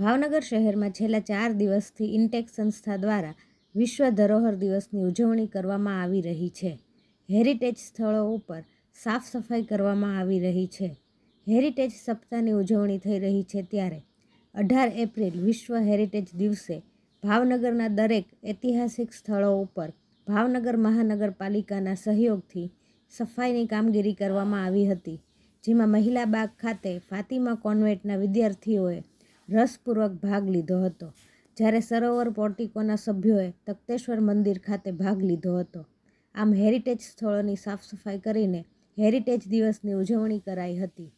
ભાવનગર શહેરમાં છેલ્લા ચાર દિવસથી ઇન્ટેક સંસ્થા દ્વારા વિશ્વ ધરોહર દિવસની ઉજવણી કરવામાં આવી રહી છે હેરિટેજ સ્થળો ઉપર સાફ સફાઈ કરવામાં આવી રહી છે હેરિટેજ સપ્તાહની ઉજવણી થઈ રહી છે ત્યારે અઢાર એપ્રિલ વિશ્વ હેરિટેજ દિવસે ભાવનગરના દરેક ઐતિહાસિક સ્થળો ઉપર ભાવનગર મહાનગરપાલિકાના સહયોગથી સફાઈની કામગીરી કરવામાં આવી હતી જેમાં મહિલા બાગ ખાતે ફાતિમા કોન્વેન્ટના વિદ્યાર્થીઓએ રસપૂર્વક ભાગ લીધો હતો જ્યારે સરોવર પોર્ટિકોના સભ્યોએ તખતેશ્વર મંદિર ખાતે ભાગ લીધો હતો આમ હેરિટેજ સ્થળોની સાફ સફાઈ કરીને હેરિટેજ દિવસની ઉજવણી કરાઈ હતી